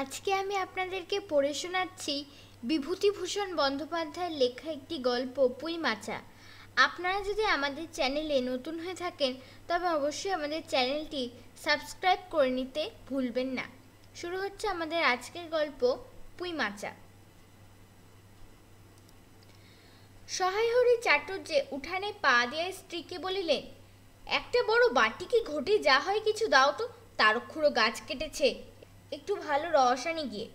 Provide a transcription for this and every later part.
আজকে আমি আপনাদেরকে পড়ে শোনাচ্ছি বিভূতিভূষণ বন্দ্যোপাধ্যায়ের লেখা একটি গল্প পুঁই মাচা আপনারা যদি আমাদের চ্যানেলে নতুন হয়ে থাকেন তবে অবশ্যই আমাদের চ্যানেলটি সাবস্ক্রাইব করে নিতে ভুলবেন না শুরু হচ্ছে আমাদের আজকের গল্প পুঁই মাচা সহায়হরি চাটুর্যে উঠানে পা দিয়ে স্ত্রীকে বলিলেন একটা বড় কি ঘটে যা হয় কিছু দাও তো তারক্ষুরো গাছ কেটেছে একটু ভালো রস আনি গিয়ে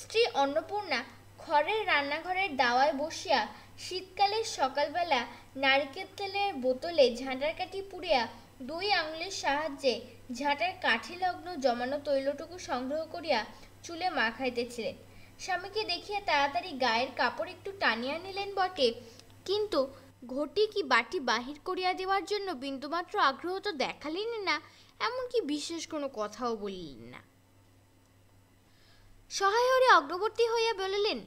স্ত্রী অন্নপূর্ণা খড়ের রান্নাঘরের দাওয়ায় বসিয়া শীতকালে সকালবেলা নারকেল তেলের বোতলে ঝাঁটার কাঠি পুড়িয়া দুই আঙুলের সাহায্যে ঝাঁটার কাঠি লগ্ন জমানো তৈলটুকু সংগ্রহ করিয়া চুলে মাখাইতেছিলেন স্বামীকে দেখিয়া তাড়াতাড়ি গায়ের কাপড় একটু টানিয়া নিলেন বটে কিন্তু ঘটি কি বাটি বাহির করিয়া দেওয়ার জন্য বিন্দুমাত্র আগ্রহ তো দেখালেন না এমনকি বিশেষ কোনো কথাও বলিলেন না সহায়রে অগ্রবর্তী হইয়া বলিলেন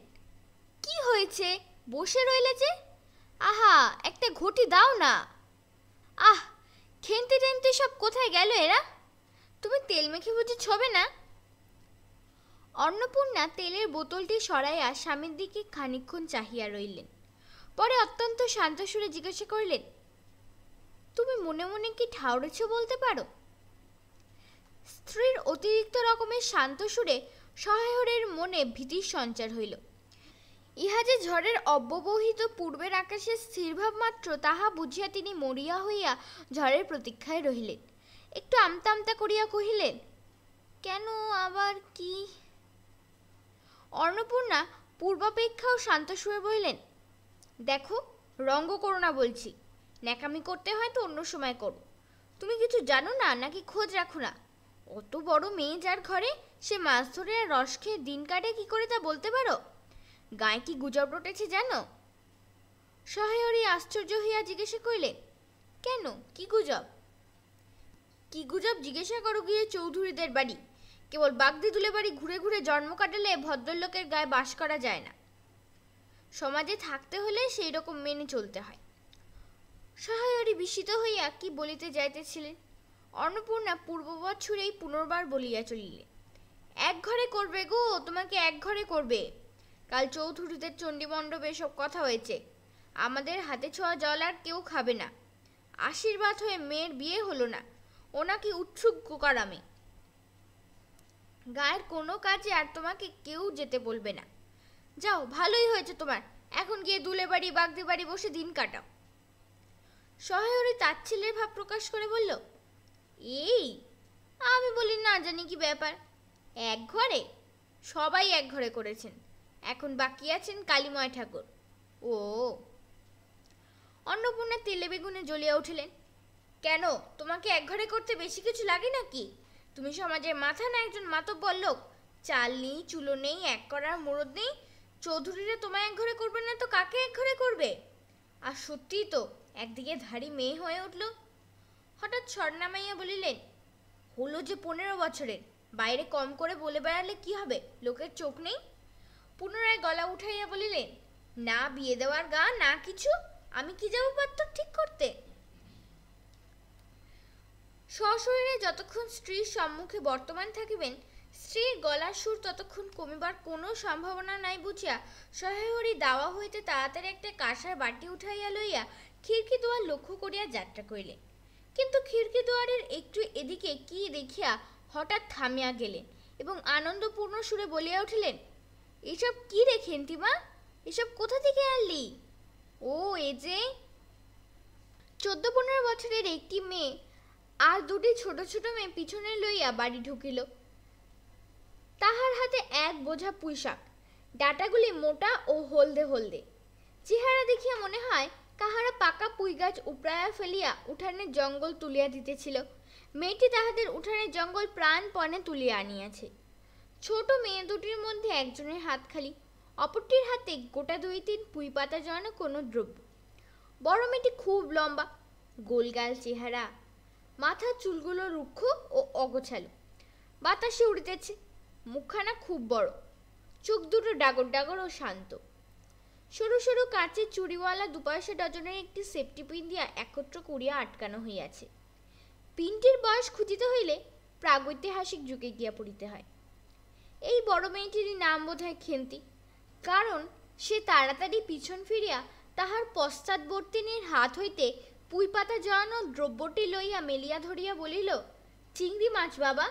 কি হয়েছে বসে রইলে যে আহা একটা ঘটি দাও না আহ খেনতে টেনতে সব কোথায় গেল এরা তুমি তেল মেখে বুঝি ছবে না অন্নপূর্ণা তেলের বোতলটি সরাইয়া স্বামীর দিকে খানিক্ষণ চাহিয়া রইলেন পরে অত্যন্ত শান্ত সুরে জিজ্ঞাসা করিলেন তুমি মনে মনে কি ঠাউরেছ বলতে পারো স্ত্রীর অতিরিক্ত রকমের শান্ত সুরে সহায়রের মনে ভীতির সঞ্চার হইল ইহা যে ঝড়ের অব্যবহিত পূর্বের আকাশে স্থিরভাব মাত্র তাহা বুঝিয়া তিনি মরিয়া হইয়া ঝড়ের প্রতীক্ষায় রহিলেন একটু আমতা আমতা করিয়া কহিলেন কেন আবার কি অন্নপূর্ণা পূর্বাপেক্ষাও শান্ত শুয়ে বললেন দেখো রঙ্গ করো না বলছি ন্যাকামি করতে হয় তো অন্য সময় করো তুমি কিছু জানো না নাকি খোঁজ রাখো না অত বড় মেয়ে যার ঘরে সে মাছ ধরে আর রস খেয়ে দিন কাটে কি করে তা বলতে পারো গায়ে কি গুজব রটেছে জানো সহায়রি আশ্চর্য হইয়া জিজ্ঞাসা করিলে কেন কি গুজব কি গুজব জিজ্ঞাসা করো গিয়ে চৌধুরীদের বাড়ি কেবল বাগদি দুলে বাড়ি ঘুরে ঘুরে জন্ম কাটালে ভদ্রলোকের গায়ে বাস করা যায় না সমাজে থাকতে হলে সেই রকম মেনে চলতে হয় সহায়রি বিস্মিত হইয়া কি বলিতে যাইতেছিলেন অন্নপূর্ণা পূর্ববৎসরেই পুনর্বার বলিয়া চলিলেন এক ঘরে করবে গো তোমাকে এক ঘরে করবে কাল চৌধুরীদের চণ্ডীমণ্ডপে এসব কথা হয়েছে আমাদের হাতে ছোঁয়া জল আর কেউ খাবে না আশীর্বাদ হয়ে মেয়ের বিয়ে হলো না ও নাকি উৎসুক গোকারামে গায়ের কোনো কাজে আর তোমাকে কেউ যেতে বলবে না যাও ভালোই হয়েছে তোমার এখন গিয়ে দুলে বাড়ি বাগদি বাড়ি বসে দিন কাটাও সহায়রী তাচ্ছিল্যের ভাব প্রকাশ করে বলল এই আমি বলি না জানি কি ব্যাপার এক ঘরে সবাই এক ঘরে করেছেন এখন বাকি আছেন কালীময় ঠাকুর ও অন্নপূর্ণা তেলে বেগুনে জ্বলিয়া উঠিলেন কেন তোমাকে এক ঘরে করতে বেশি কিছু লাগে নাকি তুমি সমাজের মাথা না একজন মাতব্বর লোক চাল নেই চুলো নেই এক করার মোড়দ নেই চৌধুরীরা তোমায় এক ঘরে করবে না তো কাকে এক ঘরে করবে আর সত্যিই তো একদিকে ধাড়ি মেয়ে হয়ে উঠল হঠাৎ স্বর্ণামাইয়া বলিলেন হলো যে পনেরো বছরের বাইরে কম করে বলে বেড়ালে কি হবে লোকের চোখ নেই পুনরায় গলা উঠাইয়া বলিলেন না বিয়ে দেওয়ার গা না কিছু আমি কি যাবো পাত্র ঠিক করতে সশরীরে যতক্ষণ স্ত্রীর সম্মুখে বর্তমান থাকিবেন স্ত্রীর গলার সুর ততক্ষণ কমিবার কোনো সম্ভাবনা নাই বুঝিয়া সহায়হরি দাওয়া হইতে তাড়াতাড়ি একটা কাঁসার বাটি উঠাইয়া লইয়া খিড়কি দোয়ার লক্ষ্য করিয়া যাত্রা করিলেন কিন্তু খিড়কি দোয়ারের একটু এদিকে কি দেখিয়া হঠাৎ থামিয়া গেলেন এবং আনন্দপূর্ণ সুরে বলিয়া উঠিলেন এসব কি রে খেন্তিমা এসব কোথা থেকে আনলি ও এ যে চোদ্দ পনেরো বছরের একটি মেয়ে আর দুটি ছোট ছোট মেয়ে পিছনে লইয়া বাড়ি ঢুকিল তাহার হাতে এক বোঝা পুঁইশাক ডাটাগুলি মোটা ও হলদে হলদে চেহারা দেখিয়া মনে হয় কাহারা পাকা পুঁই গাছ উপড়াইয়া ফেলিয়া উঠানে জঙ্গল তুলিয়া দিতেছিল মেয়েটি তাহাদের উঠানে জঙ্গল প্রাণপণে তুলিয়া আনিয়াছে ছোট মেয়ে দুটির মধ্যে একজনের হাত খালি অপরটির হাতে গোটা দুই তিন পুঁই পাতা জন্য কোনো দ্রব্য বড় মেয়েটি খুব লম্বা গোলগাল চেহারা মাথার চুলগুলো রুক্ষ ও অগোছালো বাতাসে উড়িতেছে মুখখানা খুব বড় চোখ দুটো ডাগর ডাগর ও শান্ত সরু সরু কাঁচের চুড়িওয়ালা দুপাশে ডজনের একটি সেফটি পিন দিয়া একত্র করিয়া আটকানো হইয়াছে পিণ্ডের বয়স খুঁজিতে হইলে প্রাগৈতিহাসিক যুগে গিয়া পড়িতে হয় এই বড় মেয়েটির নাম বোধ হয় খেন্তি কারণ সে তাড়াতাড়ি পিছন ফিরিয়া তাহার পশ্চাৎবর্তিনীর হাত হইতে পুইপাতা জড়ানো দ্রব্যটি লইয়া মেলিয়া ধরিয়া বলিল চিংড়ি মাছ বাবা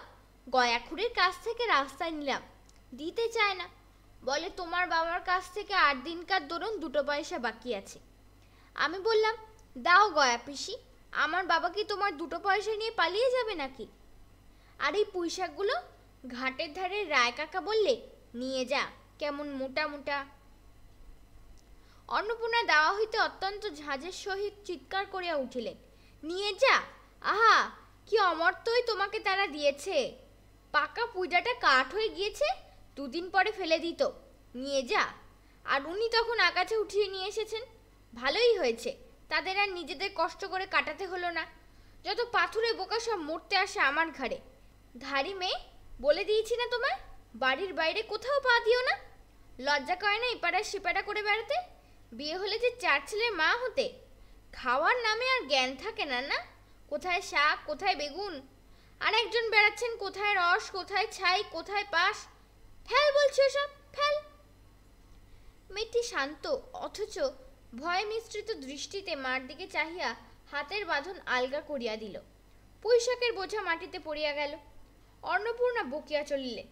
গয়াখুরের কাছ থেকে রাস্তায় নিলাম দিতে চায় না বলে তোমার বাবার কাছ থেকে আট দিনকার দরুন দুটো পয়সা বাকি আছে আমি বললাম দাও গয়া পিসি আমার বাবা কি তোমার দুটো পয়সা নিয়ে পালিয়ে যাবে নাকি আর এই পুঁইশাকগুলো ঘাটের ধারে রায় কাকা বললে নিয়ে যা কেমন মোটা মোটা অন্নপূর্ণা দাওয়া হইতে অত্যন্ত ঝাঁঝের সহিত চিৎকার করিয়া উঠিলেন নিয়ে যা আহা কি অমর্তই তোমাকে তারা দিয়েছে পাকা পূজাটা কাঠ হয়ে গিয়েছে দুদিন পরে ফেলে দিত নিয়ে যা আর উনি তখন আকাশে উঠিয়ে নিয়ে এসেছেন ভালোই হয়েছে তাদের আর নিজেদের কষ্ট করে কাটাতে হলো না যত পাথুরে বোকা সব মরতে আসে আমার ঘাড়ে ধারি মেয়ে বলে দিয়েছি না তোমায় বাড়ির বাইরে কোথাও পা দিও না লজ্জা করে না এপাড়া সেপাড়া করে বেড়াতে বিয়ে হলে যে চার ছেলের মা হতে খাওয়ার নামে আর জ্ঞান থাকে না না কোথায় শাক কোথায় বেগুন আর একজন বেড়াচ্ছেন কোথায় রস কোথায় ছাই কোথায় পাশ ফেল বলছি ওসব ফেল মেয়েটি শান্ত অথচ ভয় মিশ্রিত দৃষ্টিতে মার দিকে চাহিয়া হাতের বাঁধন আলগা করিয়া দিল পুঁইশাকের বোঝা মাটিতে পড়িয়া গেল অন্নপূর্ণা বকিয়া চলিলে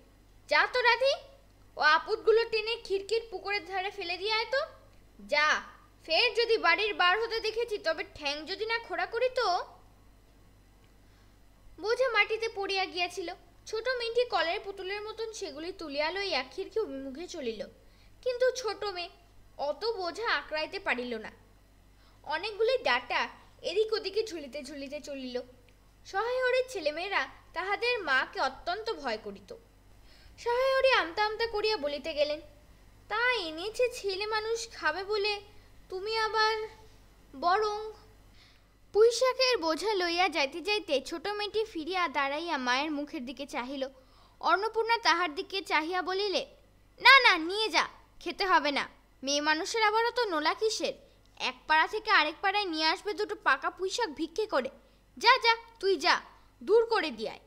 যা তো রাধি ও আপুটগুলো টেনে খিড়কির পুকুরের ধারে ফেলে দিয়া এত যা ফের যদি বাড়ির বার হতে দেখেছি তবে ঠ্যাং যদি না খোড়া করি তো বোঝা মাটিতে পড়িয়া গিয়াছিল ছোট মেয়েটি কলের পুতুলের মতন সেগুলি তুলিয়া লইয়া খিড়কি অভিমুখে চলিল কিন্তু ছোট মেয়ে অত বোঝা আঁকড়াইতে পারিল না অনেকগুলি ডাটা এদিক ওদিকে ঝুলিতে ঝুলিতে চলিল সহায়হরের ছেলেমেয়েরা তাহাদের মাকে অত্যন্ত ভয় করিত সহায়রি আমতা আমতা করিয়া বলিতে গেলেন তা এনেছে ছেলে মানুষ খাবে বলে তুমি আবার বরং পুঁইশাকের বোঝা লইয়া যাইতে যাইতে ছোট মেয়েটি ফিরিয়া দাঁড়াইয়া মায়ের মুখের দিকে চাহিল অন্নপূর্ণা তাহার দিকে চাহিয়া বলিলে না না নিয়ে যা খেতে হবে না মেয়ে মানুষের আবার তো নোলা কিসের এক পাড়া থেকে আরেক পাড়ায় নিয়ে আসবে দুটো পাকা পুঁইশাক ভিক্ষে করে যা যা তুই যা দূর করে দিয়ায়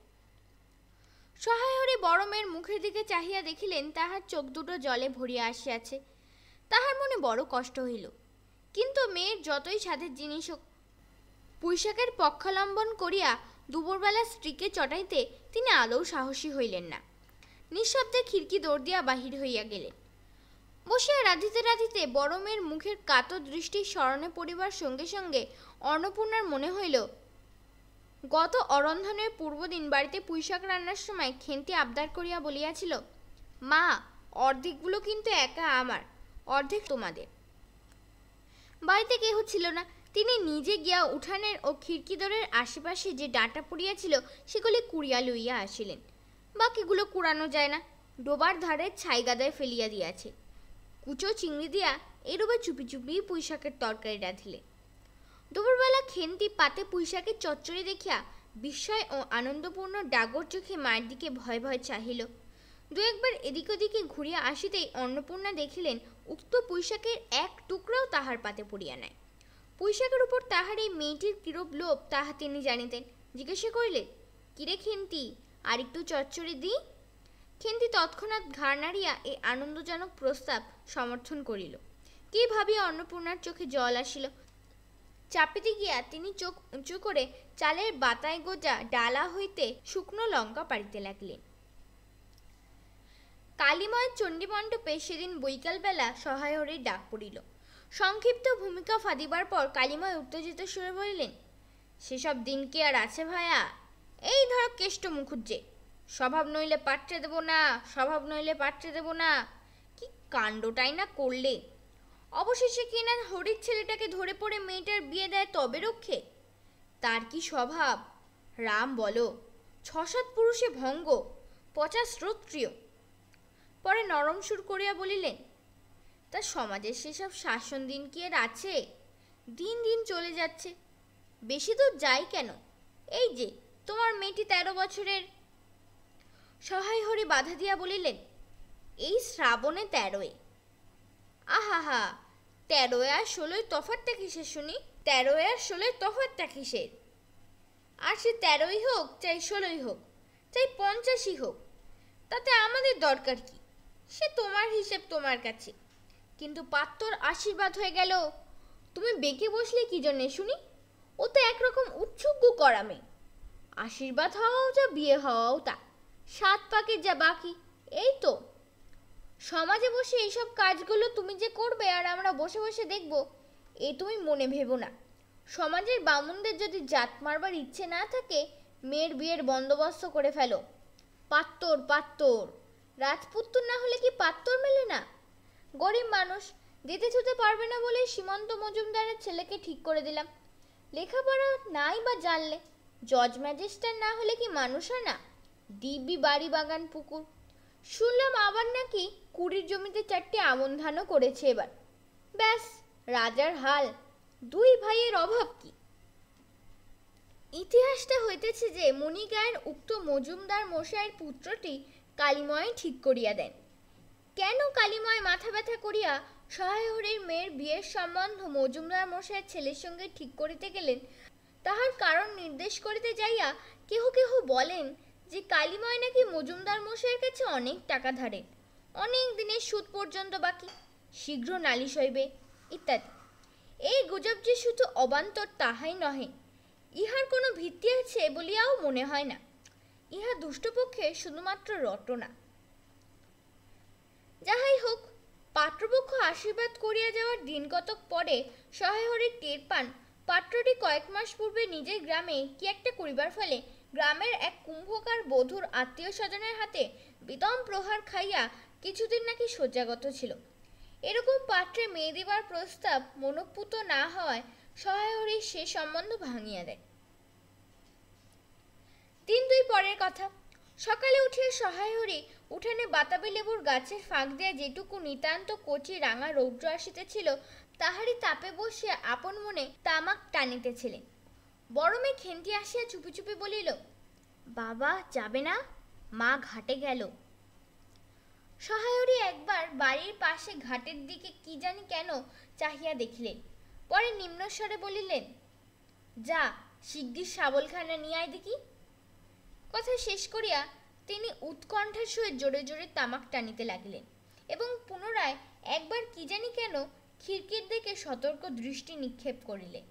সহায় হরি বড় মেয়ের মুখের দিকে চাহিয়া দেখিলেন তাহার চোখ দুটো জলে ভরিয়া আসিয়াছে তাহার মনে বড় কষ্ট হইল কিন্তু মেয়ের যতই সাধের জিনিস হোক পুঁইশাকের পক্ষালম্বন করিয়া দুপুরবেলা স্ত্রীকে চটাইতে তিনি আদৌ সাহসী হইলেন না নিঃশব্দে খিড়কি দৌড় দিয়া বাহির হইয়া গেলেন বসিয়া রাঁধিতে রাঁধিতে বড় মেয়ের মুখের কাতর দৃষ্টি স্মরণে পড়িবার সঙ্গে সঙ্গে অন্নপূর্ণার মনে হইল গত অরন্ধনের পূর্বদিন বাড়িতে পুঁইশাক রান্নার সময় খেন্তি আবদার করিয়া বলিয়াছিল মা অর্ধেকগুলো কিন্তু একা আমার অর্ধেক তোমাদের বাড়িতে কেহ ছিল না তিনি নিজে গিয়া উঠানের ও খিড়কিদরের আশেপাশে যে ডাঁটা পড়িয়াছিল সেগুলি কুড়িয়া লইয়া আসিলেন বাকিগুলো কুড়ানো যায় না ডোবার ধারে ছাইগাদায় ফেলিয়া দিয়াছে কুচো চিংড়ি দিয়া এরূপে চুপি চুপি পুঁইশাকের তরকারি রাঁধিলে দুপুরবেলা খেন্তি পাতে পুঁইশাকের চচ্চড়ি দেখিয়া বিস্ময় ও আনন্দপূর্ণ ডাগর চোখে মায়ের দিকে ভয় ভয় চাহিল দু একবার এদিক ওদিকে ঘুরিয়া আসিতেই অন্নপূর্ণা দেখিলেন উক্ত পুঁইশাকের এক টুকরাও তাহার পাতে পড়িয়া নাই পুঁইশাকের উপর তাহার এই মেয়েটির কিরূপ লোভ তাহা তিনি জানিতেন জিজ্ঞাসা করিলেন কিরে খেন্তি আর একটু চচ্চড়ি দিই কিন্তু তৎক্ষণাৎ ঘাড় নাড়িয়া এই আনন্দজনক প্রস্তাব সমর্থন করিল কি ভাবি অন্নপূর্ণার চোখে জল আসিল চাপিতে গিয়া তিনি চোখ উঁচু করে চালের বাতায় গোজা ডালা হইতে শুকনো লঙ্কা পাড়িতে লাগলেন কালীময় চণ্ডীমণ্ডপে সেদিন বৈকালবেলা সহায়রের ডাক পড়িল সংক্ষিপ্ত ভূমিকা ফাঁদিবার পর কালীময় উত্তেজিত সুরে বলিলেন সেসব দিন কি আর আছে ভায়া এই ধরো কেষ্ট মুখুজ্জে স্বভাব নইলে পাত্রে দেব না স্বভাব নইলে পাত্রে দেব না কি কাণ্ডটাই না করলে অবশেষে কিনা হরির ছেলেটাকে ধরে পড়ে মেয়েটার বিয়ে দেয় তবে রক্ষে তার কি স্বভাব রাম বলো ছসাত পুরুষে ভঙ্গ পচা শ্রোত্রিয় পরে নরম সুর করিয়া বলিলেন তা সমাজের সেসব শাসন দিন কি আর আছে দিন দিন চলে যাচ্ছে বেশি দূর যাই কেন এই যে তোমার মেয়েটি তেরো বছরের সহায় হরি বাধা দিয়া বলিলেন এই শ্রাবণে তেরোয় আহাহা তেরোয় আর ষোলোয় তফাতটা কিসের শুনি তেরোয় আর ষোলোই তফাতটা কিসের আর সে তেরোই হোক চাই ষোলোই হোক চাই পঞ্চাশই হোক তাতে আমাদের দরকার কি সে তোমার হিসেব তোমার কাছে কিন্তু পাত্তর আশীর্বাদ হয়ে গেল তুমি বেঁকে বসলে কি জন্যে শুনি ও তো একরকম উৎসুক করামে আশীর্বাদ হওয়াও যা বিয়ে হওয়াও তা সাত পাকে যা বাকি এই তো সমাজে বসে এইসব কাজগুলো তুমি যে করবে আর আমরা বসে বসে দেখব এ তুমি মনে ভেবো না সমাজের বামুনদের যদি জাত মারবার ইচ্ছে না থাকে মেয়ের বিয়ের বন্দোবস্ত করে ফেলো পাত্তর পাত্তর রাজপুত্র না হলে কি পাত্তর মেলে না গরিব মানুষ যেতে ছুতে পারবে না বলে সীমন্ত মজুমদারের ছেলেকে ঠিক করে দিলাম লেখাপড়া নাই বা জানলে জজ ম্যাজিস্ট্রেট না হলে কি মানুষ হয় না দিব্যি বাড়ি বাগান পুকুর শুনলাম আবার নাকি কুড়ির জমিতে চারটি আমন ধানও করেছে এবার ব্যাস রাজার হাল দুই ভাইয়ের অভাব কি ইতিহাসটা হইতেছে যে মণিগায়ের উক্ত মজুমদার মশাইয়ের পুত্রটি কালিময় ঠিক করিয়া দেন কেন কালিময় মাথা ব্যথা করিয়া সহায়হরের মেয়ের বিয়ের সম্বন্ধ মজুমদার মশাইয়ের ছেলের সঙ্গে ঠিক করিতে গেলেন তাহার কারণ নির্দেশ করিতে যাইয়া কেহ কেহ বলেন যে কালিময় নাকি মজুমদার মশাইয়ের কাছে অনেক টাকা ধারে অনেক দিনের সুদ পর্যন্ত বাকি শীঘ্র নালিশ হইবে ইত্যাদি এই গুজব যে শুধু অবান্তর তাহাই নহে ইহার কোনো ভিত্তি আছে বলিয়াও মনে হয় না ইহা দুষ্টপক্ষে শুধুমাত্র রটনা যাহাই হোক পাত্রপক্ষ আশীর্বাদ করিয়া যাওয়ার দিন কতক পরে সহায় টের পান পাত্রটি কয়েক মাস পূর্বে নিজের গ্রামে কি একটা করিবার ফলে গ্রামের এক কুম্ভকার বধূর আত্মীয় স্বজনের হাতে বিদম প্রহার খাইয়া কিছুদিন নাকি শয্যাগত ছিল এরকম পাত্রে মেয়ে দেবার প্রস্তাব মনঃপুত না হওয়ায় সহায়হরি সে সম্বন্ধ ভাঙিয়া দেয় দিন দুই পরের কথা সকালে উঠিয়া সহায়হরি উঠানে বাতাবি লেবুর গাছের ফাঁক দিয়া যেটুকু নিতান্ত কচি রাঙা রৌদ্র আসিতেছিল তাহারই তাপে বসিয়া আপন মনে তামাক টানিতেছিলেন বড় মেয়ে খেন্তি আসিয়া চুপি চুপি বলিল বাবা যাবে না মা ঘাটে গেল সহায়রী একবার বাড়ির পাশে ঘাটের দিকে কি জানি কেন চাহিয়া দেখিলেন পরে নিম্নস্বরে বলিলেন যা শিগগির সাবলখানা নিয়ে আয় দেখি কথা শেষ করিয়া তিনি উৎকণ্ঠের সহিত জোরে জোরে তামাক টানিতে লাগিলেন এবং পুনরায় একবার কি জানি কেন খিড়কির দিকে সতর্ক দৃষ্টি নিক্ষেপ করিলেন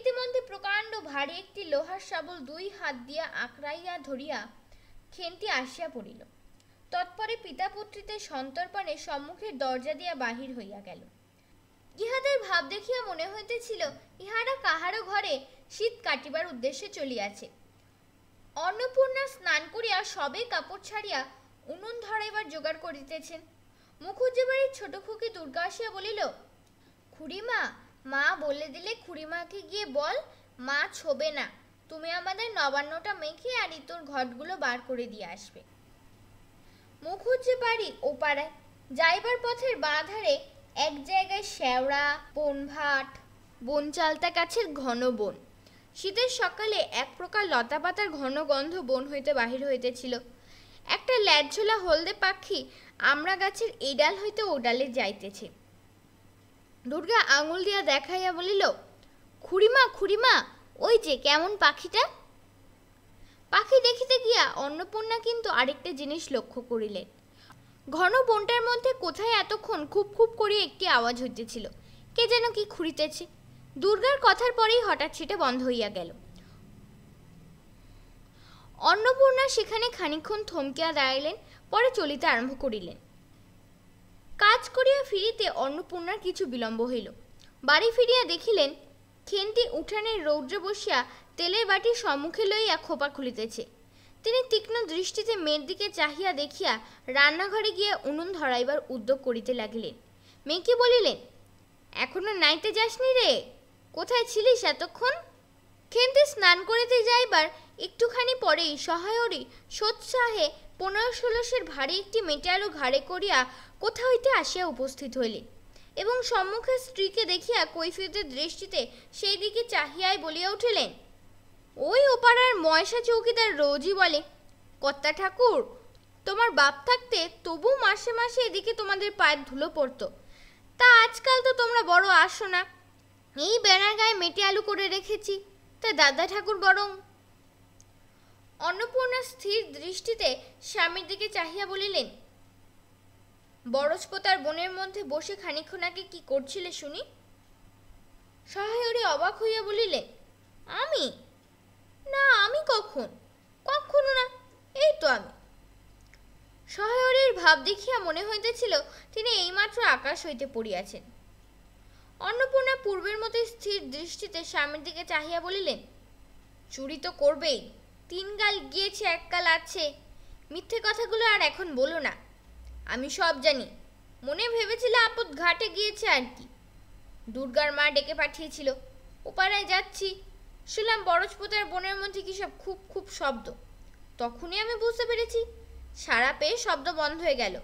ইতিমধ্যে প্রকাণ্ড ভারী একটি লোহার শাবল দুই হাত দিয়া আঁকড়াইয়া ধরিয়া খেন্তি আসিয়া পড়িল তৎপরে পিতা পুত্রীতে সন্তর্পণে সম্মুখের দরজা দিয়া বাহির হইয়া গেল ইহাদের ভাব দেখিয়া মনে হইতেছিল ইহারা কাহারও ঘরে শীত কাটিবার উদ্দেশ্যে চলিয়াছে অন্নপূর্ণা স্নান করিয়া সবে কাপড় ছাড়িয়া উনুন ধরাইবার জোগাড় করিতেছেন মুখুজ্জে বাড়ির ছোট খুকি দুর্গা আসিয়া বলিল খুড়িমা মা বলে দিলে খুড়িমাকে গিয়ে বল মা ছোবে না তুমি আমাদের নবান্নটা মেখে আর তোর ঘটগুলো বার করে দিয়ে আসবে মুখ হচ্ছে বাড়ি ও পাড়ায় যাইবার পথের বাঁধারে এক জায়গায় শ্যাওড়া বনভাট বনচালতা গাছের ঘন বন শীতের সকালে এক প্রকার লতাপাতার ঘন গন্ধ বন হইতে বাহির হইতেছিল একটা ল্যাজঝোলা হলদে পাখি আমরা গাছের এডাল হইতে ওডালে যাইতেছে দুর্গা আঙুল দিয়া দেখাইয়া বলিল খুড়িমা খুড়িমা ওই যে কেমন পাখিটা পাখি দেখিতে গিয়া অন্নপূর্ণা কিন্তু আরেকটা জিনিস লক্ষ্য করিলেন ঘন বনটার মধ্যে কোথায় এতক্ষণ খুব খুব করে একটি আওয়াজ হইতেছিল কে যেন কি খুঁড়িতেছে দুর্গার কথার পরেই হঠাৎ সেটা বন্ধ হইয়া গেল অন্নপূর্ণা সেখানে খানিক্ষণ থমকিয়া দাঁড়াইলেন পরে চলিতে আরম্ভ করিলেন কাজ করিয়া ফিরিতে অন্নপূর্ণার কিছু বিলম্ব হইল বাড়ি ফিরিয়া দেখিলেন খেন্তি উঠানের রৌদ্র বসিয়া তেলের বাটি সম্মুখে লইয়া খোপা খুলিতেছে তিনি তীক্ষ্ণ দৃষ্টিতে মেয়ের দিকে চাহিয়া দেখিয়া রান্নাঘরে গিয়া উনুন ধরাইবার উদ্যোগ করিতে লাগিলেন মেয়েকে বলিলেন এখনো নাইতে যাসনি রে কোথায় ছিলিস এতক্ষণ খেন্তি স্নান করিতে যাইবার একটুখানি পরেই সহায়রী সোৎসাহে পনেরো ষোলোশের ভারী একটি মেটে আলু ঘাড়ে করিয়া কোথা হইতে আসিয়া উপস্থিত হইলেন এবং সম্মুখে স্ত্রীকে দেখিয়া কৈফিয়তের দৃষ্টিতে সেই দিকে চাহিয়াই বলিয়া উঠিলেন ওই ওপাড়ার ময়সা চৌকিদার রোজই বলে কর্তা ঠাকুর তোমার বাপ থাকতে তবু মাসে মাসে এদিকে তোমাদের পায়ের ধুলো পড়তো তা আজকাল তো তোমরা বড় আসো না এই বেড়ার গায়ে মেটে আলু করে রেখেছি তা দাদা ঠাকুর বরং অন্নপূর্ণা স্থির দৃষ্টিতে স্বামীর দিকে চাহিয়া বলিলেন বরজপো তার বনের মধ্যে বসে খানিক্ষণ আগে কি করছিলে শুনি সহায়রি অবাক হইয়া বলিলে আমি না আমি কখন কখনো না এই তো আমি সহায়রির ভাব দেখিয়া মনে হইতেছিল তিনি এইমাত্র আকাশ হইতে পড়িয়াছেন অন্নপূর্ণা পূর্বের মতো স্থির দৃষ্টিতে স্বামীর দিকে চাহিয়া বলিলেন চুরি তো করবেই তিন গাল গিয়েছে এক গাল আছে মিথ্যে কথাগুলো আর এখন বলো না আমি সব জানি মনে ভেবেছিল আপদ ঘাটে গিয়েছে আর কি দুর্গার মা ডেকে পাঠিয়েছিল ওপাড়ায় যাচ্ছি শুনলাম বরজপোতার বনের মধ্যে কী সব খুব খুব শব্দ তখনই আমি বুঝতে পেরেছি সারা পেয়ে শব্দ বন্ধ হয়ে গেল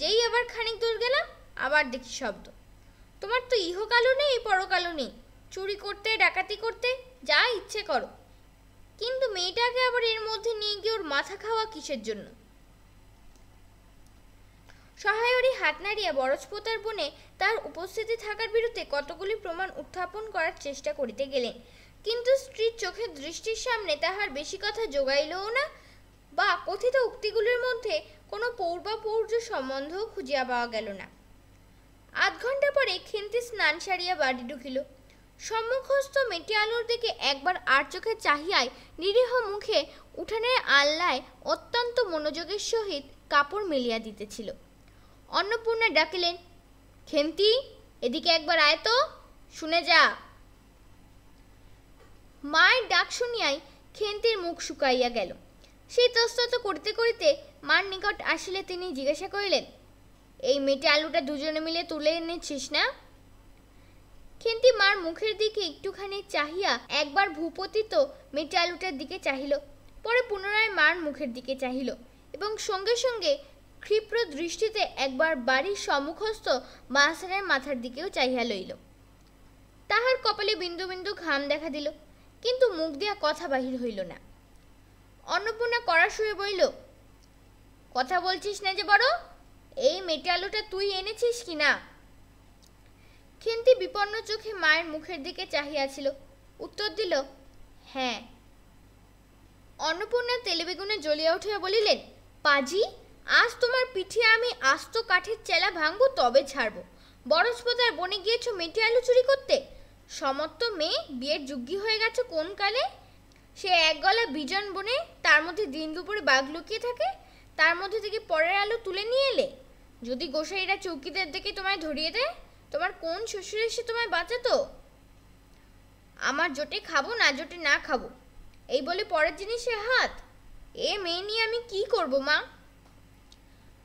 যেই আবার খানিক দূর গেলাম আবার দেখি শব্দ তোমার তো ইহকালও নেই পরকালও নেই চুরি করতে ডাকাতি করতে যা ইচ্ছে করো কিন্তু মেয়েটাকে আবার এর মধ্যে নিয়ে গিয়ে ওর মাথা খাওয়া কিসের জন্য সহায়রী হাত নাড়িয়া বরজপোতার বনে তার উপস্থিতি থাকার বিরুদ্ধে কতগুলি প্রমাণ উত্থাপন করার চেষ্টা করিতে গেলেন কিন্তু স্ত্রীর চোখের দৃষ্টির সামনে তাহার বেশি কথা জোগাইলও না বা কথিত উক্তিগুলির মধ্যে কোনো পূর্বাপৌর্য সম্বন্ধও খুঁজিয়া পাওয়া গেল না আধ ঘন্টা পরে খিন্তি স্নান সারিয়া বাড়ি ঢুকিল সম্মুখস্থ মেটি আলোর দিকে একবার আর চোখে চাহিয়ায় নিরীহ মুখে উঠানের আল্লায় অত্যন্ত মনোযোগের সহিত কাপড় মেলিয়া দিতেছিল অন্নপূর্ণা ডাকিলেন খেমতি এদিকে একবার আয় তো শুনে যা মায়ের ডাক শুনিয়াই খেন্তির মুখ শুকাইয়া গেল সেই তস্তত করিতে করিতে মার নিকট আসিলে তিনি জিজ্ঞাসা করিলেন এই মেটে আলুটা দুজনে মিলে তুলে এনেছিস না খেন্তি মার মুখের দিকে একটুখানি চাহিয়া একবার ভূপতিত মেটে আলুটার দিকে চাহিল পরে পুনরায় মার মুখের দিকে চাহিল এবং সঙ্গে সঙ্গে ক্ষিপ্র দৃষ্টিতে একবার বাড়ির সম্মুখস্থ মাহসানের মাথার দিকেও চাহিয়া লইল তাহার কপালে বিন্দু বিন্দু ঘাম দেখা দিল কিন্তু মুখ দিয়া কথা বাহির হইল না অন্নপূর্ণা কড়া শুয়ে বইল কথা বলছিস না যে বড় এই মেটে আলুটা তুই এনেছিস কি না খিন্তি বিপন্ন চোখে মায়ের মুখের দিকে চাহিয়াছিল উত্তর দিল হ্যাঁ অন্নপূর্ণা তেলেবেগুনে জ্বলিয়া উঠিয়া বলিলেন পাজি আজ তোমার পিঠে আমি আস্ত কাঠের চেলা ভাঙবো তবে ছাড়বো বরসপদার বনে গিয়েছো মেটে আলু চুরি করতে সমর্থ মেয়ে বিয়ের যুগ্গী হয়ে গেছে কোন কালে সে এক গলা বিজন বনে তার মধ্যে দিন দুপুরে বাঘ লুকিয়ে থাকে তার মধ্যে থেকে পরের আলু তুলে নিয়ে এলে যদি গোসাইরা চৌকিদের দিকে তোমায় ধরিয়ে দেয় তোমার কোন শ্বশুর এসে তোমায় বাঁচাতো আমার জোটে খাবো না জোটে না খাবো এই বলে পরের জিনিসে হাত এ মেয়ে নিয়ে আমি কি করব মা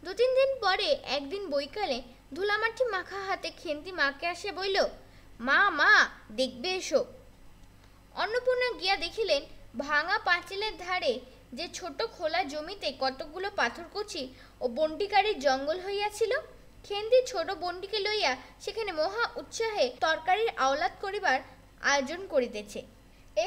দু তিন দিন পরে একদিন বৈকালে ধুলামাটি মাখা হাতে খেন্তি মাকে আসে বইল মা মা দেখবে এসো অন্নপূর্ণা গিয়া দেখিলেন ভাঙা পাঁচিলের ধারে যে ছোট খোলা জমিতে কতকগুলো পাথরকুচি ও বন্টিকারের জঙ্গল হইয়াছিল খেন্দি ছোট বন্টিকে লইয়া সেখানে মহা উৎসাহে তরকারির আওলাদ করিবার আয়োজন করিতেছে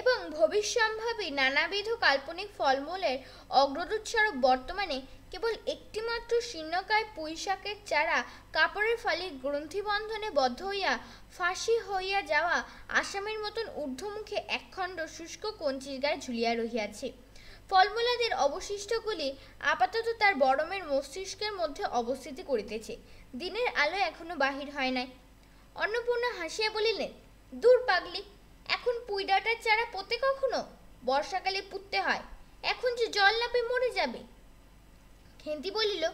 এবং ভবিষ্যম্ভাবী নানাবিধ কাল্পনিক ফলমূলের অগ্রদূত স্বরূপ বর্তমানে কেবল একটিমাত্র শীর্ণকায় পুঁইশাকের চারা কাপড়ের ফালি গ্রন্থিবন্ধনে বদ্ধ হইয়া ফাঁসি হইয়া যাওয়া আসামের মতন ঊর্ধ্বমুখে একখণ্ড শুষ্ক কঞ্চির গায়ে ঝুলিয়া রহিয়াছে ফলমূলাদের অবশিষ্টগুলি আপাতত তার বরমের মস্তিষ্কের মধ্যে অবস্থিতি করিতেছে দিনের আলো এখনো বাহির হয় নাই অন্নপূর্ণা হাসিয়া বলিলেন দূর পাগলি এখন পুঁই চারা পোতে কখনো বর্ষাকালে পুঁততে হয় এখন যে জল না পেয়ে মরে যাবে খেন্তি বলিল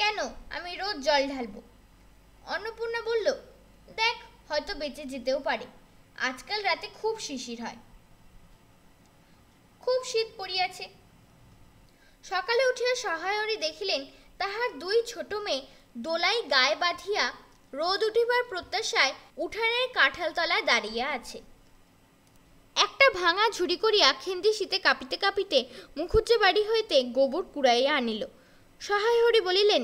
কেন আমি রোজ জল ঢালবো অন্নপূর্ণা বলল দেখ হয়তো বেঁচে যেতেও পারে আজকাল রাতে খুব শিশির হয় খুব শীত পড়িয়াছে সকালে উঠিয়া সহায়রী দেখিলেন তাহার দুই ছোট মেয়ে দোলাই গায়ে বাঁধিয়া রোদ উঠিবার প্রত্যাশায় উঠানের কাঁঠালতলায় দাঁড়িয়ে আছে একটা ভাঙা ঝুড়ি করিয়া খেন্দি শীতে কাঁপিতে কাঁপিতে মুখুজ্জে বাড়ি হইতে গোবর কুড়াইয়া আনিল সহায় হরি বলিলেন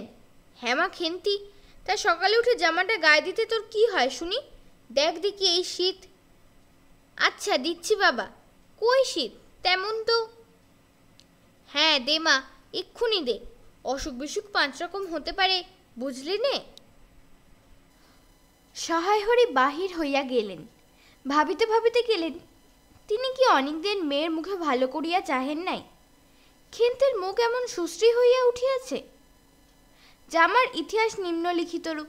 হ্যামা খেন্তি তা সকালে উঠে জামাটা গায়ে দিতে তোর কি হয় শুনি দেখ দেখি এই শীত আচ্ছা দিচ্ছি বাবা কই শীত তেমন তো হ্যাঁ দে মা এক্ষুনি দে অসুখ বিসুখ পাঁচ রকম হতে পারে বুঝলি নে সহায় হরি বাহির হইয়া গেলেন ভাবিতে ভাবিতে গেলেন তিনি কি অনেকদিন মেয়ের মুখে ভালো করিয়া চাহেন নাই ক্ষেন্তের মুখ এমন সুশ্রী হইয়া উঠিয়াছে জামার ইতিহাস নিম্নলিখিতরূপ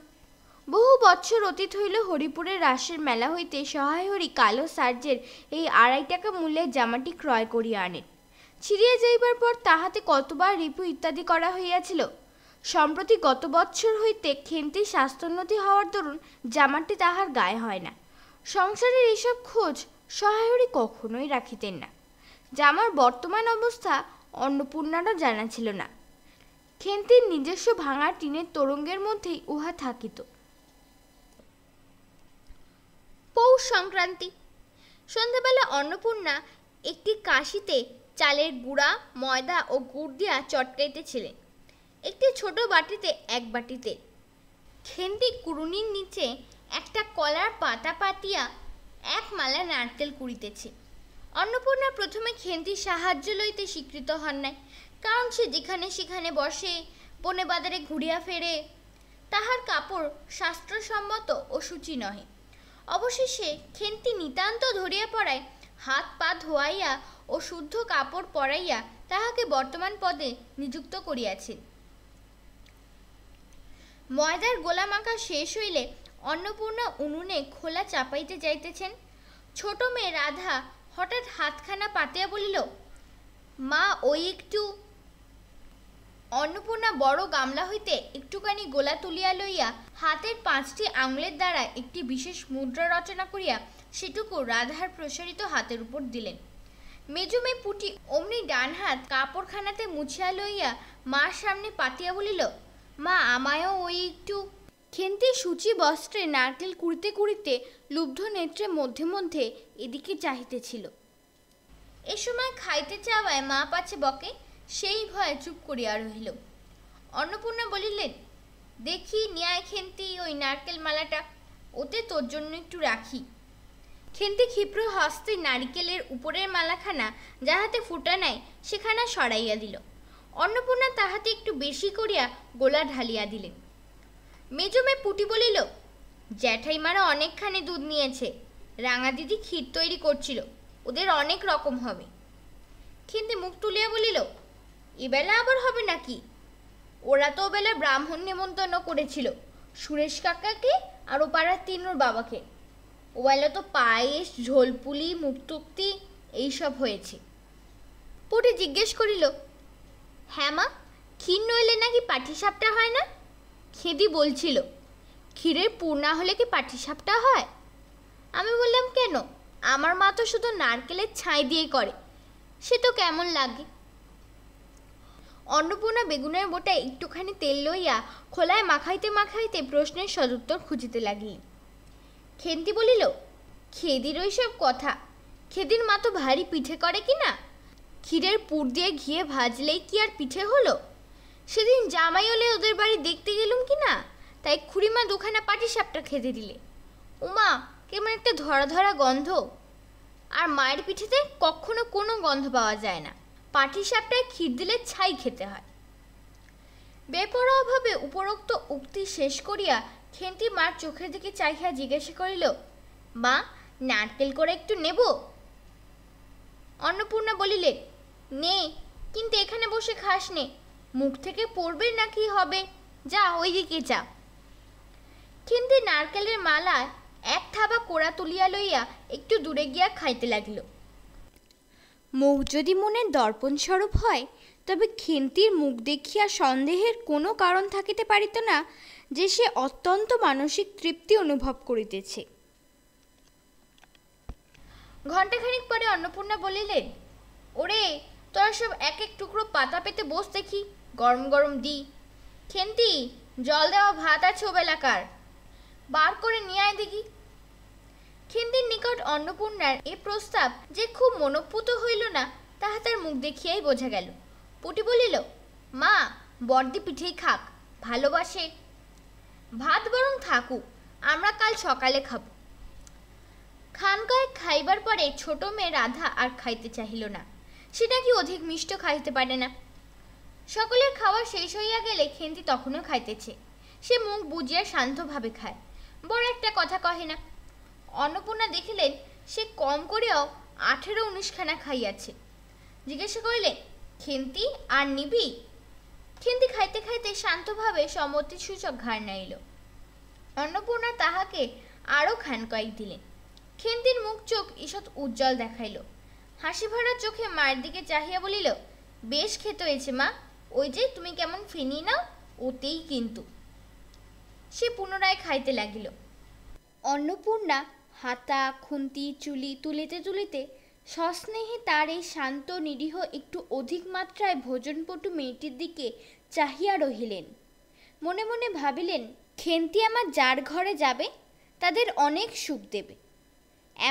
বহু বৎসর অতীত হইল হরিপুরের রাসের মেলা হইতে সহায় হরি কালো সার্জের এই আড়াই টাকা মূল্যের জামাটি ক্রয় করিয়া আনেন ছিঁড়িয়া যাইবার পর তাহাতে কতবার রিপু ইত্যাদি করা হইয়াছিল সম্প্রতি গত বৎসর হইতে খেন্তি স্বাস্থ্যোন্নতি হওয়ার দরুন জামাটি তাহার গায়ে হয় না সংসারের এসব খোঁজ সহায়রী কখনোই রাখিতেন না জামার বর্তমান অবস্থা অন্নপূর্ণারও জানা ছিল না খেন্তির নিজস্ব ভাঙা টিনের তরঙ্গের মধ্যেই উহা থাকিত পৌষ সংক্রান্তি সন্ধ্যাবেলা অন্নপূর্ণা একটি কাশিতে চালের গুঁড়া ময়দা ও গুড় দিয়া চটকাইতেছিলেন একটি ছোট বাটিতে এক বাটিতে খেন্তি কুরুনির নিচে একটা কলার পাতা পাতিয়া এক মালা নারকেল কুড়িতেছে অন্নপূর্ণা প্রথমে খেন্তির সাহায্য লইতে স্বীকৃত হন নাই কারণ সে যেখানে সেখানে বসে বনে বাজারে ঘুরিয়া ফেরে তাহার কাপড় শাস্ত্রসম্মত ও সূচি নহে অবশেষে খেন্তি নিতান্ত ধরিয়া পড়ায় হাত পা ধোয়াইয়া ও শুদ্ধ কাপড় পরাইয়া তাহাকে বর্তমান পদে নিযুক্ত করিয়াছেন ময়দার গোলামাকা শেষ হইলে অন্নপূর্ণা উনুনে খোলা চাপাইতে যাইতেছেন ছোট মেয়ে রাধা হঠাৎ হাতখানা পাতিয়া বলিল মা ওই একটু অন্নপূর্ণা বড় গামলা হইতে একটুখানি গোলা তুলিয়া লইয়া হাতের পাঁচটি আঙুলের দ্বারা একটি বিশেষ মুদ্রা রচনা করিয়া সেটুকু রাধার প্রসারিত হাতের উপর দিলেন মেজুমে মেয়ে পুটি অমনি ডান হাত কাপড়খানাতে মুছিয়া লইয়া মার সামনে পাতিয়া বলিল মা আমায়ও ওই একটু খেন্তি সূচি বস্ত্রে নারকেল কুড়িতে কুড়িতে লুব্ধ নেত্রে মধ্যে মধ্যে এদিকে চাহিতেছিল এ সময় খাইতে চাওয়ায় মা পাছে বকে সেই ভয়ে চুপ করিয়া রহিল অন্নপূর্ণা বলিলেন দেখি নিয়ায় খেন্তি ওই নারকেল মালাটা ওতে তোর জন্য একটু রাখি খেন্তি ক্ষিপ্র হস্তে নারিকেলের উপরের মালাখানা যাহাতে ফুটা নাই সেখানা সরাইয়া দিল অন্নপূর্ণা তাহাতে একটু বেশি করিয়া গোলা ঢালিয়া দিলেন মেজো মেয়ে পুটি বলিল জ্যাঠাইমারা অনেকখানি দুধ নিয়েছে রাঙা দিদি ক্ষীর তৈরি করছিল ওদের অনেক রকম হবে কিন্তু মুখ তুলিয়া বলিল এবেলা আবার হবে নাকি ওরা তো ওবেলা ব্রাহ্মণ নেমন্তন্ন করেছিল সুরেশ কাকাকে আর ও পাড়ার তিনুর বাবাকে ওবেলা তো পায়েস ঝোলপুলি মুক্তুক্তি এইসব হয়েছে পুটি জিজ্ঞেস করিল হ্যাঁ মা ক্ষীর নইলে নাকি পাঠি সাপটা হয় না খেদি বলছিল ক্ষীরের পূর্ণা হলে কি সাপটা হয় আমি বললাম কেন আমার মা তো শুধু নারকেলের ছাই দিয়ে করে সে তো কেমন লাগে অন্নপূর্ণা বেগুনের বোটা একটুখানি তেল লইয়া খোলায় মাখাইতে মাখাইতে প্রশ্নের সদুত্তর খুঁজিতে লাগি খেন্তি বলিল খেদির ওইসব কথা খেদির মা তো ভারী পিঠে করে কি না ক্ষীরের পুর দিয়ে ঘিয়ে ভাজলেই কি আর পিঠে হলো সেদিন জামাই হলে ওদের বাড়ি দেখতে গেলুম কি না তাই খুড়িমা দুখানা পাটি সাপটা খেতে দিলে উমা কেমন একটা ধরা ধরা গন্ধ আর মায়ের পিঠেতে কখনো কোনো গন্ধ পাওয়া যায় না পাটি সাপটায় ক্ষীর দিলে ছাই খেতে হয় বেপরোয়াভাবে উপরোক্ত উক্তি শেষ করিয়া খেন্তি মার চোখের দিকে চাইয়া জিজ্ঞাসা করিল মা নারকেল করে একটু নেব অন্নপূর্ণা বলিলে নে কিন্তু এখানে বসে খাস নে মুখ থেকে পড়বে না কি হবে যা দিকে যা খিন্দি নারকেলের মালা এক থাবা কোড়া তুলিয়া লইয়া একটু দূরে গিয়া খাইতে লাগিল মুখ যদি মনের দর্পণ স্বরূপ হয় তবে খিন্তির মুখ দেখিয়া সন্দেহের কোনো কারণ থাকিতে পারিত না যে সে অত্যন্ত মানসিক তৃপ্তি অনুভব করিতেছে ঘণ্টাখানিক পরে অন্নপূর্ণা বলিলেন ওরে তোরা সব এক এক টুকরো পাতা পেতে বস দেখি গরম গরম দি খেন্তি জল দেওয়া ভাত আছে বেলাকার বার করে নিয়ে আয় দেখি খেন্দির নিকট অন্নপূর্ণার এ প্রস্তাব যে খুব মনপুত হইল না তাহা তার মুখ দেখিয়াই বোঝা গেল পুটি বলিল মা বর্দি পিঠেই খাক ভালোবাসে ভাত বরং থাকুক আমরা কাল সকালে খাব খানকয়েক খাইবার পরে ছোট মেয়ে রাধা আর খাইতে চাহিল না সে নাকি অধিক মিষ্ট খাইতে পারে না সকলের খাওয়া শেষ হইয়া গেলে খেন্তি তখনও খাইতেছে সে মুখ বুঝিয়া শান্তভাবে খায় বড় একটা কথা কহে না অন্নপূর্ণা দেখিলেন সে কম করেও আঠেরো উনিশখানা খাইয়াছে জিজ্ঞাসা করিলেন খেন্তি আর নিবি খেন্তি খাইতে খাইতে শান্তভাবে সূচক ঘাড় নাইল অন্নপূর্ণা তাহাকে আরও খান কয়েক দিলেন খেন্তির মুখ চোখ ঈষৎ উজ্জ্বল দেখাইল হাসি ভরা চোখে মার দিকে চাহিয়া বলিল বেশ খেত হয়েছে মা ওই যে তুমি কেমন ফেনি নাও ওতেই কিন্তু সে পুনরায় খাইতে লাগিল অন্নপূর্ণা হাতা খুন্তি চুলি তুলিতে তুলিতে সস্নেহে তার এই শান্ত নিরীহ একটু অধিক মাত্রায় ভোজনপটু মেয়েটির দিকে চাহিয়া রহিলেন মনে মনে ভাবিলেন খেন্তি আমার যার ঘরে যাবে তাদের অনেক সুখ দেবে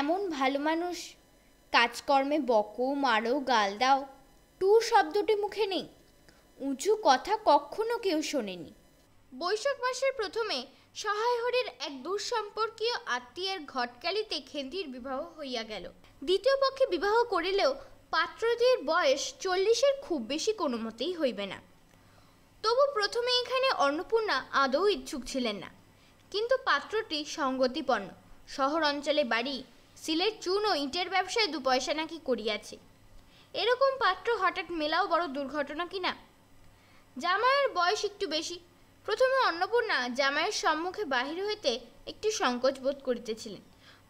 এমন ভালো মানুষ কাজকর্মে বকো মারো গাল দাও টু শব্দটি মুখে নেই উঁচু কথা কখনো কেউ শোনেনি বৈশাখ মাসের প্রথমে সহায়হরের এক দুঃসম্পর্কীয় আত্মীয়ের ঘটকালিতে খেন্দির বিবাহ হইয়া গেল দ্বিতীয় পক্ষে বিবাহ করিলেও পাত্রটির বয়স চল্লিশের খুব বেশি কোনো মতেই হইবে না তবু প্রথমে এখানে অন্নপূর্ণা আদৌ ইচ্ছুক ছিলেন না কিন্তু পাত্রটি সঙ্গতিপন্ন শহর অঞ্চলে বাড়ি সিলেট চুন ও ইটের ব্যবসায় দু পয়সা নাকি করিয়াছে এরকম পাত্র হঠাৎ মেলাও বড় দুর্ঘটনা কিনা জামাইয়ের বয়স একটু বেশি প্রথমে অন্নপূর্ণা জামাইয়ের সম্মুখে বাহির হইতে একটু সংকোচ বোধ করিতেছিলেন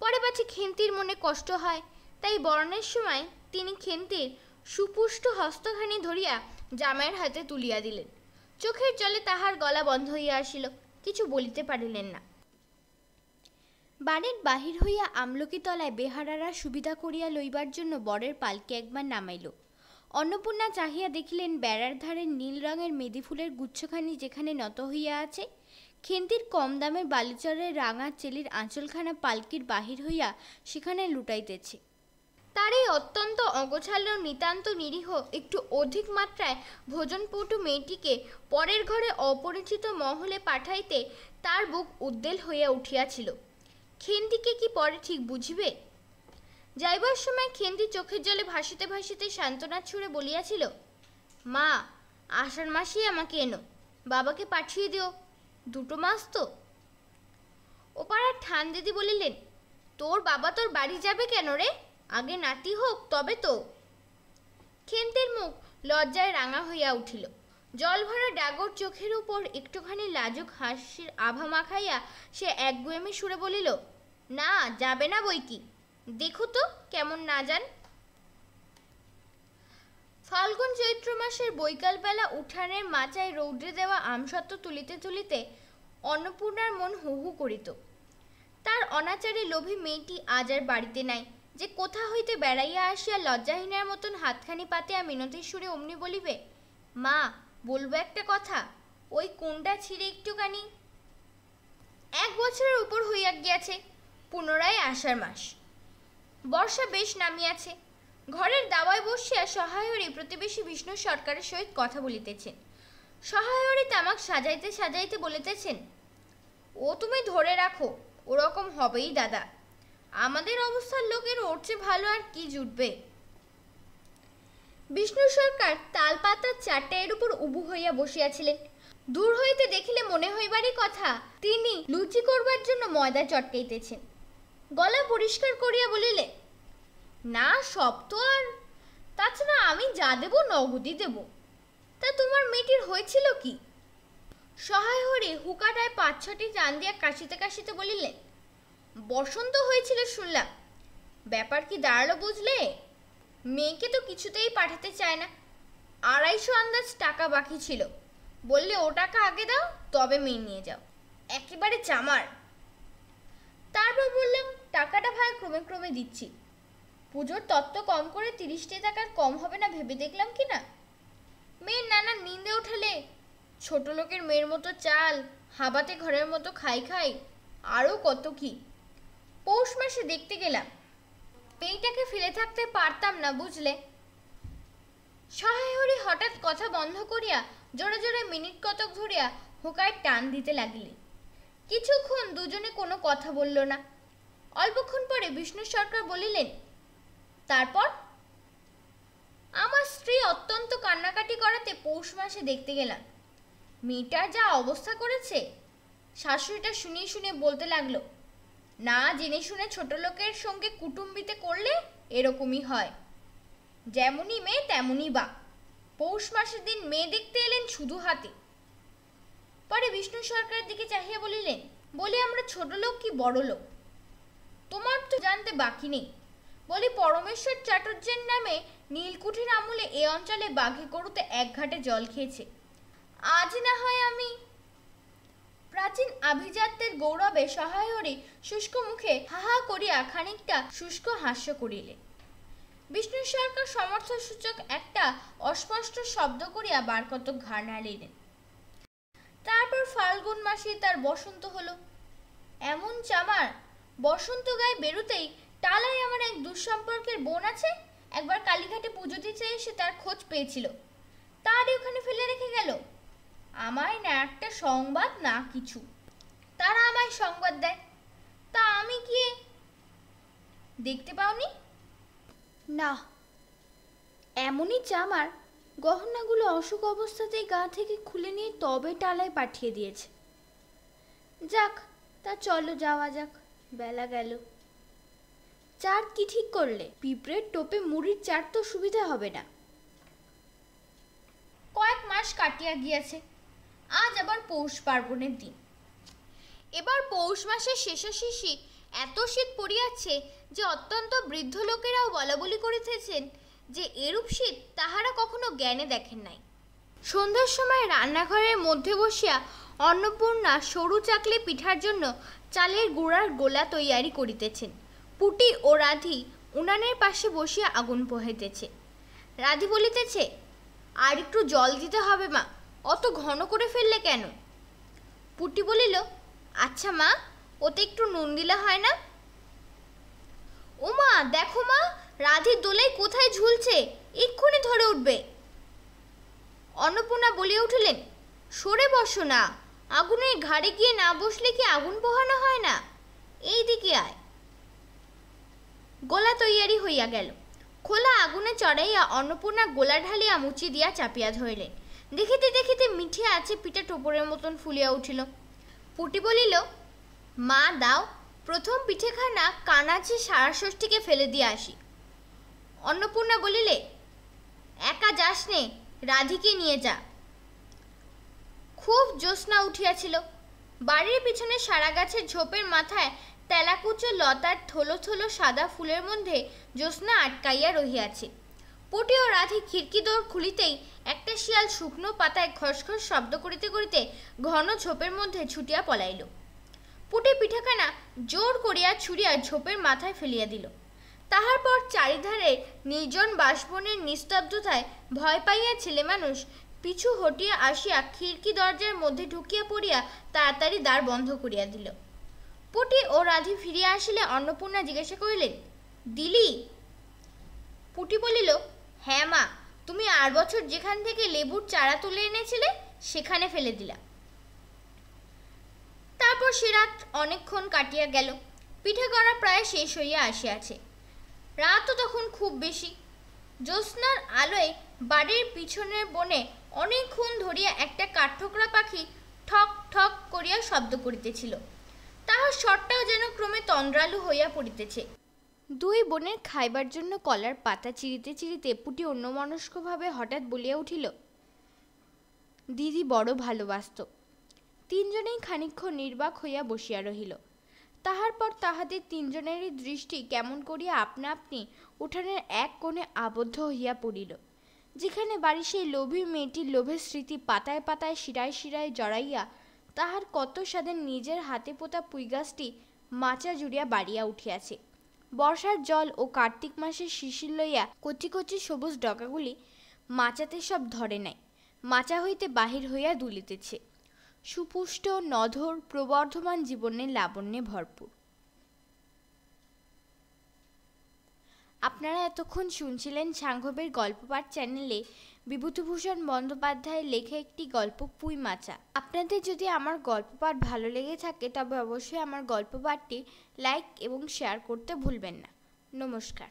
পরে পাছে খেন্তির মনে কষ্ট হয় তাই বরণের সময় তিনি খেন্তির সুপুষ্ট হস্তখানি ধরিয়া জামাইয়ের হাতে তুলিয়া দিলেন চোখের জলে তাহার গলা বন্ধ হইয়া আসিল কিছু বলিতে পারিলেন না বাড়ির বাহির হইয়া আমলকি তলায় বেহারারা সুবিধা করিয়া লইবার জন্য বরের পালকে একবার নামাইল অন্নপূর্ণা চাহিয়া দেখিলেন বেড়ার ধারে নীল রঙের মেদি ফুলের গুচ্ছখানি যেখানে নত হইয়া আছে খেন্তির কম দামে বালিচরের রাঙা চেলির আঁচলখানা পালকির বাহির হইয়া সেখানে লুটাইতেছে তার এই অত্যন্ত অগোছাল্য নিতান্ত নিরীহ একটু অধিক মাত্রায় ভোজনপটু মেয়েটিকে পরের ঘরে অপরিচিত মহলে পাঠাইতে তার বুক উদ্দেল হইয়া উঠিয়াছিল খেন্দিকে কি পরে ঠিক বুঝিবে যাইবার সময় খেন্দি চোখের জলে ভাসিতে ভাসিতে সান্ত্বনার ছুঁড়ে বলিয়াছিল মা আষাঢ় মাসেই আমাকে এনো বাবাকে পাঠিয়ে দিও দুটো মাস তো ওপাড়ার ঠান দিদি বলিলেন তোর বাবা তোর বাড়ি যাবে কেন রে আগে নাতি হোক তবে তো খেন্তের মুখ লজ্জায় রাঙা হইয়া উঠিল জল ভরা ডাগর চোখের উপর একটুখানি লাজুক হাসির আভা মাখাইয়া সে একগুয়েমি সুরে বলিল না যাবে না বই কি দেখো তো কেমন না যান ফাল্গুন চৈত্র মাসের বৈকালবেলা উঠানের মাচায় রৌদ্রে দেওয়া আমসত্ব তুলিতে তুলিতে অন্নপূর্ণার মন হু হু করিত তার অনাচারে লোভী মেয়েটি আজ আর বাড়িতে নাই যে কোথা হইতে বেড়াইয়া আসিয়া লজ্জাহীনার মতন হাতখানি পাতিয়া মিনতির সুরে অমনি বলিবে মা বলবো একটা কথা ওই কোনটা ছিঁড়ে একটুখানি এক বছরের উপর হইয়া গিয়াছে পুনরায় আষাঢ় মাস বর্ষা বেশ নামিয়াছে ঘরের দাওয়ায় বসিয়া সহায়রী প্রতিবেশী বিষ্ণু সরকারের সহিত কথা বলিতেছেন সহায়রী তামাক সাজাইতে সাজাইতে বলিতেছেন ও তুমি ধরে রাখো ওরকম হবেই দাদা আমাদের অবস্থার লোকের ওর চেয়ে ভালো আর কি জুটবে বিষ্ণু সরকার তালপাতার চারটায়ের উপর উবু হইয়া বসিয়াছিলেন দূর হইতে দেখিলে মনে হইবারই কথা তিনি লুচি করবার জন্য ময়দা চটকাইতেছেন গলা পরিষ্কার করিয়া বলিলে না সব তো আর তাছাড়া আমি যা দেব নগদি দেব তা তোমার মেয়েটির হয়েছিল কি সহায় হরি হুকাটায় পাঁচ ছটি চান দিয়া কাশিতে কাশিতে বলিলেন বসন্ত হয়েছিল শুনলাম ব্যাপার কি দাঁড়ালো বুঝলে মেয়েকে তো কিছুতেই পাঠাতে চায় না আড়াইশো আন্দাজ টাকা বাকি ছিল বললে ও টাকা আগে দাও তবে মেয়ে নিয়ে যাও একেবারে চামার তারপর বললাম টাকাটা ভাই ক্রমে ক্রমে দিচ্ছি পুজোর তত্ত্ব কম করে তিরিশটি টাকার কম হবে না ভেবে দেখলাম কি না মেয়ের নানা নিন্দে উঠালে ছোট লোকের মেয়ের মতো চাল হাবাতে ঘরের মতো খাই খাই আরও কত কি পৌষ মাসে দেখতে গেলাম মেয়েটাকে ফেলে থাকতে পারতাম না বুঝলে সহায় হরি হঠাৎ কথা বন্ধ করিয়া জোরে জোরে মিনিট কতক ধরিয়া হোকায় টান দিতে লাগিলি কিছুক্ষণ দুজনে কোনো কথা বলল না অল্পক্ষণ পরে বিষ্ণু সরকার বলিলেন তারপর আমার স্ত্রী অত্যন্ত কান্নাকাটি করাতে পৌষ মাসে দেখতে গেলাম মেয়েটার যা অবস্থা করেছে শাশুড়িটা শুনিয়ে শুনে বলতে লাগলো না জেনে শুনে ছোট লোকের সঙ্গে কুটুম্বিতে করলে এরকমই হয় যেমনই মেয়ে তেমনই বা পৌষ মাসের দিন মেয়ে দেখতে এলেন শুধু হাতে পরে বিষ্ণু সরকারের দিকে চাহিয়া বলিলেন বলি আমরা ছোট লোক কি বড় লোক তোমার তো জানতে বাকি নেই বলি পরমেশ্বর চাটুর্যের নামে নীলকুঠির আমলে এ অঞ্চলে বাঘে গরুতে এক ঘাটে জল খেয়েছে আজ না হয় আমি প্রাচীন আভিজাত্যের গৌরবে সহায় হরি শুষ্ক মুখে হাহা করিয়া খানিকটা শুষ্ক হাস্য করিলে বিষ্ণু সরকার সমর্থ সূচক একটা অস্পষ্ট শব্দ করিয়া বারকতক ঘাড় নাড়িলেন তারপর ফাল্গুন মাসে তার বসন্ত হলো এমন চামার বসন্ত গায়ে বেরুতেই টালায় আমার এক দুঃসম্পর্কের বোন আছে একবার কালীঘাটে পুজো দিতে এসে তার খোঁজ পেয়েছিল তারই ওখানে ফেলে রেখে গেল আমায় না একটা সংবাদ না কিছু তারা আমায় সংবাদ দেয় তা আমি গিয়ে দেখতে পাওনি না এমনই চামার গহনাগুলো অসুখ অবস্থাতেই গা থেকে খুলে নিয়ে তবে টালায় পাঠিয়ে দিয়েছে যাক তা চলো যাওয়া যাক বেলা গেল চার কি ঠিক করলে পিঁপড়ের টোপে মুড়ির চার তো সুবিধা হবে না কয়েক মাস কাটিয়া গিয়াছে আজ আবার পৌষ পার্বণের দিন এবার পৌষ মাসের শেষাশেষি এত শীত পড়িয়াছে যে অত্যন্ত বৃদ্ধ লোকেরাও বলা বলি করিতেছেন যে এরূপ শীত তাহারা কখনো জ্ঞানে দেখেন নাই সন্ধ্যার সময় রান্নাঘরের মধ্যে বসিয়া অন্নপূর্ণা সরু চাকলে পিঠার জন্য চালের গুঁড়ার গোলা তৈয়ারি করিতেছেন পুটি ও রাধি উনানের পাশে বসিয়া আগুন পোহাইতেছে রাধি বলিতেছে আর একটু জল দিতে হবে মা অত ঘন করে ফেললে কেন পুটি বলিল আচ্ছা মা ওতে একটু নুন দিলে হয় না ও মা দেখো মা রাধির দোলাই কোথায় ঝুলছে এক্ষুনি ধরে উঠবে অন্নপূর্ণা বলিয়া উঠলেন সরে বসো না আগুনের ঘাড়ে গিয়ে না বসলে কি আগুন পোহানো হয় না এই দিকে আয় গোলা তৈয়ারি হইয়া গেল খোলা আগুনে চড়াইয়া অন্নপূর্ণা গোলা ঢালিয়া মুচি দিয়া চাপিয়া ধরিলেন দেখিতে দেখিতে মিঠে আছে পিঠা টোপরের মতন ফুলিয়া উঠিল পুটি বলিল মা দাও প্রথম পিঠেখানা কানাচি সারা ষষ্ঠীকে ফেলে দিয়ে আসি অন্নপূর্ণা বলিলে একা যাস নে রাধিকে নিয়ে যা খুব জ্যোৎস্না উঠিয়াছিল বাড়ির পিছনে সারা গাছের ঝোপের মাথায় তেলাকুচো লতার থলো থলো সাদা ফুলের মধ্যে জ্যোৎস্না আটকাইয়া রহিয়াছে পটি ও রাধি খিড়কি দোর খুলিতেই একটা শিয়াল শুকনো পাতায় খসখস শব্দ করিতে করিতে ঘন ঝোপের মধ্যে ছুটিয়া পলাইল পুটি পিঠাখানা জোর করিয়া ছুড়িয়া ঝোপের মাথায় ফেলিয়া দিল তাহার পর চারিধারে নির্জন বাসবনের নিস্তব্ধতায় ভয় পাইয়া ছেলে মানুষ পিছু হটিয়া আসিয়া খিড়কি দরজার মধ্যে ঢুকিয়া পড়িয়া তাড়াতাড়ি দ্বার বন্ধ করিয়া দিল পটি ও রাধি ফিরিয়া আসিলে অন্নপূর্ণা জিজ্ঞাসা করিলেন দিলি পুটি বলিল হ্যাঁ মা তুমি আর বছর যেখান থেকে লেবুর চারা তুলে এনেছিলে সেখানে ফেলে দিলা তারপর সে রাত অনেকক্ষণ কাটিয়া গেল পিঠে করা প্রায় শেষ হইয়া আসিয়াছে রাতও তখন খুব বেশি জ্যোৎস্নার আলোয় বাড়ির পিছনের বনে অনেকক্ষণ ধরিয়া একটা কাঠঠোকরা পাখি ঠক ঠক করিয়া শব্দ করিতেছিল তাহার স্বরটাও যেন ক্রমে তন্দ্রালু হইয়া পড়িতেছে দুই বোনের খাইবার জন্য কলার পাতা চিরিতে চিরিতে পুটি অন্যমনস্কভাবে হঠাৎ বলিয়া উঠিল দিদি বড় ভালোবাসত তিনজনেই খানিক্ষণ নির্বাক হইয়া বসিয়া রহিল তাহার পর তাহাদের তিনজনেরই দৃষ্টি কেমন করিয়া আপনা আপনি উঠানের এক কোণে আবদ্ধ হইয়া পড়িল যেখানে বাড়ি সেই লোভী মেয়েটির লোভের স্মৃতি পাতায় পাতায় শিরায় শিরায় জড়াইয়া তাহার কত স্বাদের নিজের হাতে পোতা পুইগাছটি মাচা জুড়িয়া বাড়িয়া উঠিয়াছে বর্ষার জল ও কার্তিক মাসের শিশির লইয়া কচি কচি সবুজ ডগাগুলি মাচাতে সব ধরে নাই মাচা হইতে বাহির হইয়া দুলিতেছে সুপুষ্ট নধর প্রবর্ধমান জীবনে লাবণ্যে ভরপুর আপনারা এতক্ষণ শুনছিলেন সাংঘবের গল্পপাঠ চ্যানেলে বিভূতিভূষণ বন্দ্যোপাধ্যায়ের লেখা একটি গল্প পুঁই মাচা আপনাদের যদি আমার গল্পপাঠ ভালো লেগে থাকে তবে অবশ্যই আমার গল্পপাঠটি লাইক এবং শেয়ার করতে ভুলবেন না নমস্কার